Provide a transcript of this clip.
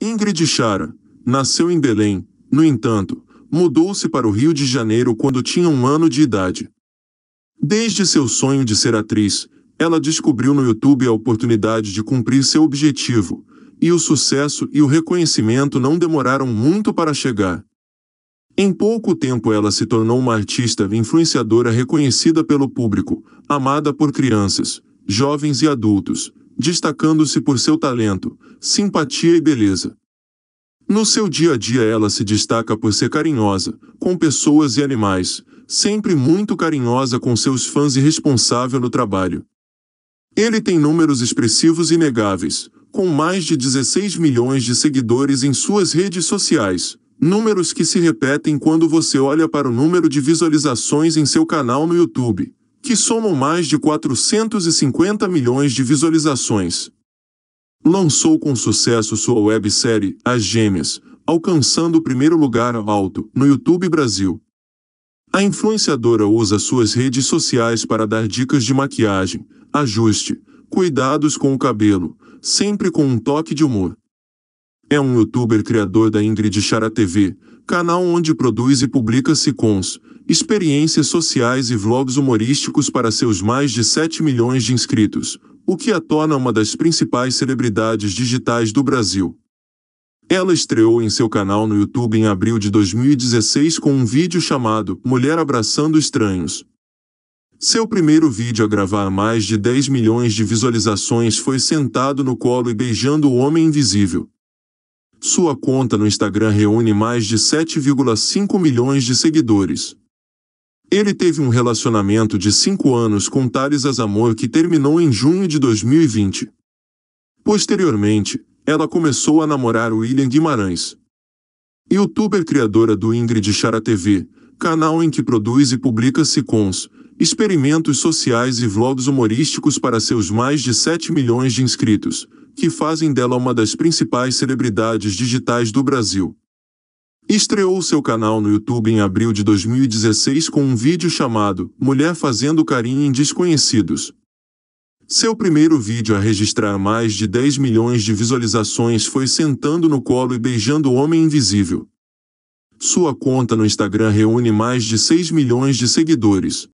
Ingrid Chara nasceu em Belém, no entanto, mudou-se para o Rio de Janeiro quando tinha um ano de idade. Desde seu sonho de ser atriz, ela descobriu no YouTube a oportunidade de cumprir seu objetivo, e o sucesso e o reconhecimento não demoraram muito para chegar. Em pouco tempo ela se tornou uma artista influenciadora reconhecida pelo público, amada por crianças, jovens e adultos, destacando-se por seu talento, simpatia e beleza. No seu dia a dia, ela se destaca por ser carinhosa, com pessoas e animais, sempre muito carinhosa com seus fãs e responsável no trabalho. Ele tem números expressivos e inegáveis, com mais de 16 milhões de seguidores em suas redes sociais, números que se repetem quando você olha para o número de visualizações em seu canal no YouTube que somam mais de 450 milhões de visualizações. Lançou com sucesso sua websérie As Gêmeas, alcançando o primeiro lugar alto no YouTube Brasil. A influenciadora usa suas redes sociais para dar dicas de maquiagem, ajuste, cuidados com o cabelo, sempre com um toque de humor. É um youtuber criador da Ingrid Chara TV, canal onde produz e publica sitcoms, experiências sociais e vlogs humorísticos para seus mais de 7 milhões de inscritos, o que a torna uma das principais celebridades digitais do Brasil. Ela estreou em seu canal no YouTube em abril de 2016 com um vídeo chamado Mulher Abraçando Estranhos. Seu primeiro vídeo a gravar mais de 10 milhões de visualizações foi sentado no colo e beijando o homem invisível. Sua conta no Instagram reúne mais de 7,5 milhões de seguidores. Ele teve um relacionamento de cinco anos com Thales Azamor que terminou em junho de 2020. Posteriormente, ela começou a namorar William Guimarães. Youtuber criadora do Ingrid Chara TV, canal em que produz e publica sicons, experimentos sociais e vlogs humorísticos para seus mais de 7 milhões de inscritos, que fazem dela uma das principais celebridades digitais do Brasil. Estreou seu canal no YouTube em abril de 2016 com um vídeo chamado Mulher Fazendo Carinho em Desconhecidos. Seu primeiro vídeo a registrar mais de 10 milhões de visualizações foi sentando no colo e beijando o homem invisível. Sua conta no Instagram reúne mais de 6 milhões de seguidores.